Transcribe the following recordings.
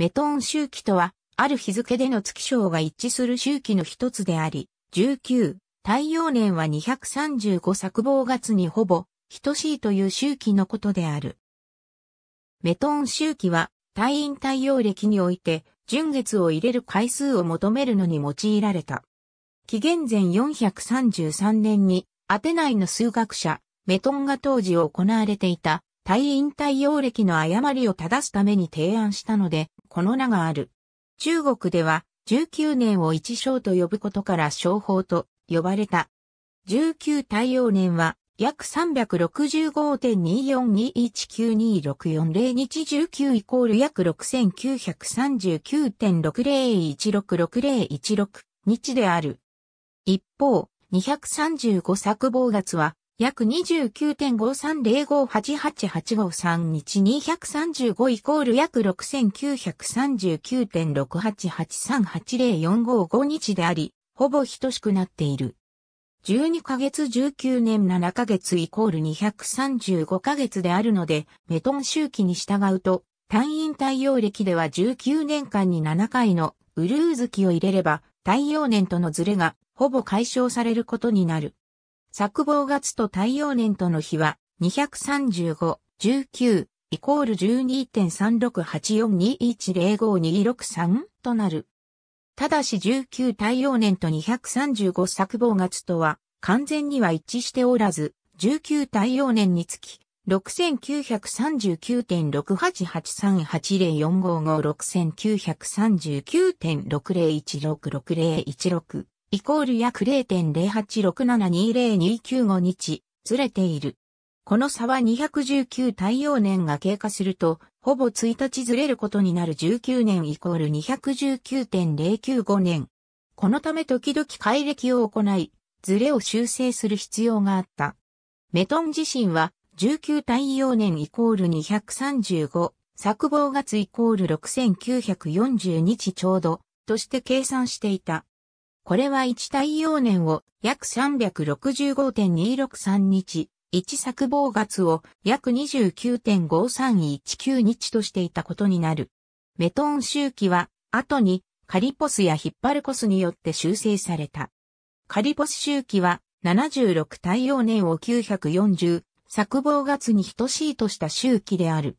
メトン周期とは、ある日付での月章が一致する周期の一つであり、19、太陽年は235作望月にほぼ、等しいという周期のことである。メトン周期は、太陰太陽暦において、純月を入れる回数を求めるのに用いられた。紀元前433年に、アテナイの数学者、メトンが当時行われていた、太陰太陽暦の誤りを正すために提案したので、この名がある。中国では、19年を一章と呼ぶことから商法と呼ばれた。19太陽年は、約365.24219264日19イコール約6939.60166016日である。一方、235作坊月は約29.53058885日235イコール約6939.68838045日であり、ほぼ等しくなっている。12ヶ月19年7ヶ月イコール235ヶ月であるので、メトン周期に従うと、単位太陽暦では19年間に7回のウルー月を入れれば、太陽年とのズレがほぼ解消されることになる。作望月と太陽年との比は235、19、イコール12.36842105263となる。ただし19太陽年と235作望月とは完全には一致しておらず、19太陽年につき、6939.6883804556,939.601660160イコール約0.086720295日、ずれている。この差は219太陽年が経過すると、ほぼ1日ずれることになる19年イコール219.095年。このため時々改暦を行い、ずれを修正する必要があった。メトン自身は、19太陽年イコール235、作望月イコール6940日ちょうど、として計算していた。これは1太陽年を約365.263日、1作望月を約2 9 5 3 1 9日としていたことになる。メトン周期は、後にカリポスやヒッパルコスによって修正された。カリポス周期は、76太陽年を940、作望月に等しいとした周期である。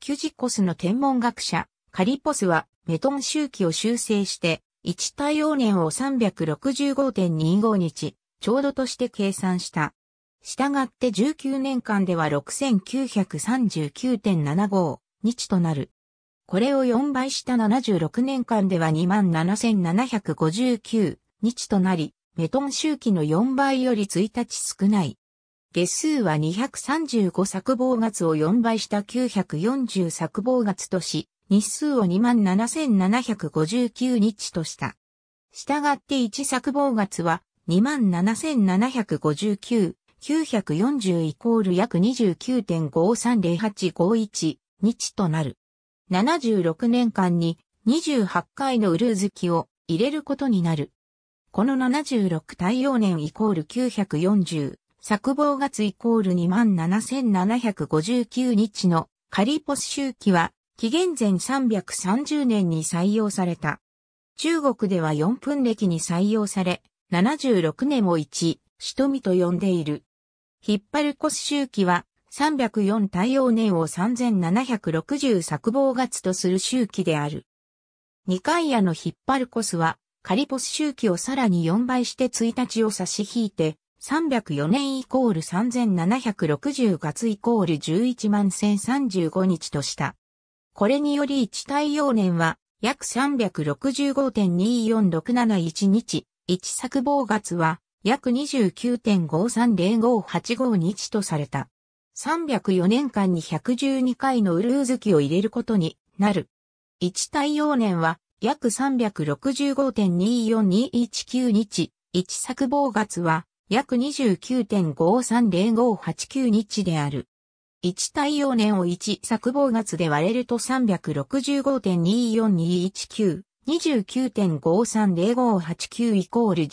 キュジコスの天文学者、カリポスはメトン周期を修正して、1対応年を365.25日、ちょうどとして計算した。したがって19年間では6939.75日となる。これを4倍した76年間では27,759日となり、メトン周期の4倍より1日少ない。月数は235作坊月を4倍した940作坊月とし、日数を27,759日とした。したがって一作望月は27,759、940イコール約2 9 5 3 0 8 5 1日となる。76年間に28回のウルーズ期を入れることになる。この76太陽年イコール940、作望月イコール27,759日のカリポス周期は紀元前330年に採用された。中国では4分歴に採用され、76年を1、しとみと呼んでいる。ヒッパルコス周期は、304太陽年を3760作望月とする周期である。二階屋のヒッパルコスは、カリポス周期をさらに4倍して1日を差し引いて、304年イコール3760月イコール11万1035日とした。これにより1太陽年は約3 6 5 2 4 6 7 1日、1作望月は約29.530585日とされた。304年間に112回のウルーズ期を入れることになる。1太陽年は約365.2421 9日、1作望月は約29.530589日である。1対応年を1作望月で割れると365.24219。29.530589イコール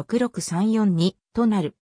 12.36826634となる。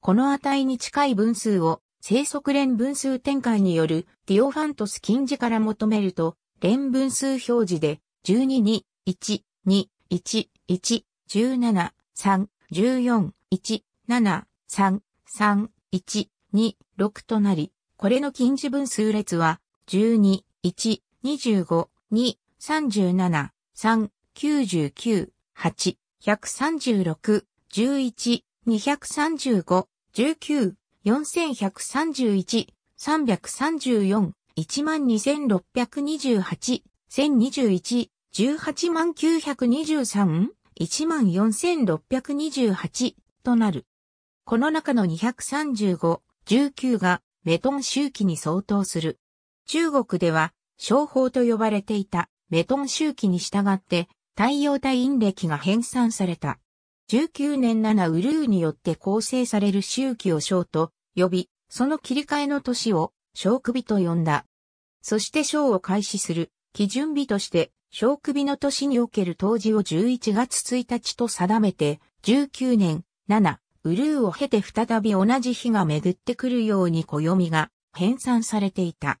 この値に近い分数を生息連分数展開によるディオファントス近似から求めると、連分数表示で12に1、2、1、1、17、3、14、1、7、3、3、1、2、6となり、これの近似分数列は、12、1、25、2、37、3、99、8、136、11、235、19、4131、334、12628、1021、18923、14628となる。この中の235、19がメトン周期に相当する。中国では、商法と呼ばれていたメトン周期に従って、太陽体陰暦が編纂された。19年7ウルーによって構成される周期を章と呼び、その切り替えの年を小首と呼んだ。そして章を開始する基準日として、小首の年における当時を11月1日と定めて、19年7ウルーを経て再び同じ日が巡ってくるように暦が編纂されていた。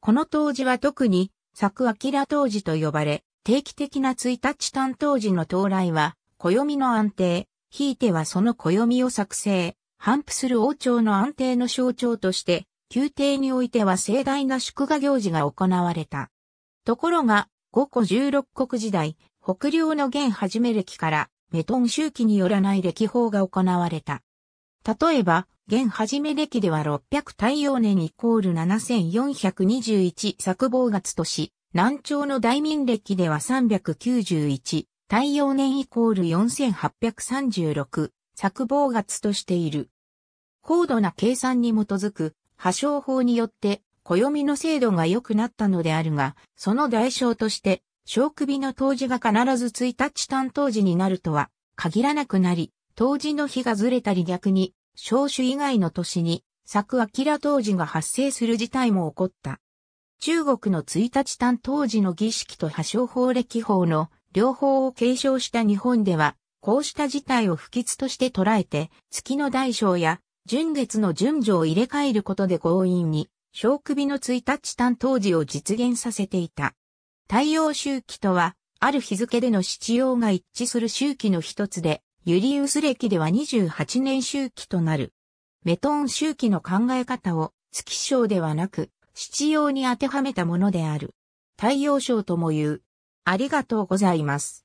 この当時は特に、作明当時と呼ばれ、定期的な1日担当時の到来は、暦の安定、ひいてはその暦を作成、反復する王朝の安定の象徴として、宮廷においては盛大な祝賀行事が行われた。ところが、五個十六国時代、北領の元始める期から、メトン周期によらない歴法が行われた。例えば、現始め歴では600太陽年イコール7421作坊月とし、南朝の大民歴では391太陽年イコール4836作坊月としている。高度な計算に基づく破傷法によって暦の精度が良くなったのであるが、その代償として小首の冬至が必ず1日担当時になるとは限らなくなり、冬至の日がずれたり逆に、小種以外の年に、作明当時が発生する事態も起こった。中国の1日担当時の儀式と破傷法歴法の両方を継承した日本では、こうした事態を不吉として捉えて、月の大小や純月の順序を入れ替えることで強引に、小首の1日担当時を実現させていた。太陽周期とは、ある日付での七曜が一致する周期の一つで、ユリウス暦では28年周期となる。メトン周期の考え方を月章ではなく、七曜に当てはめたものである。太陽章とも言う。ありがとうございます。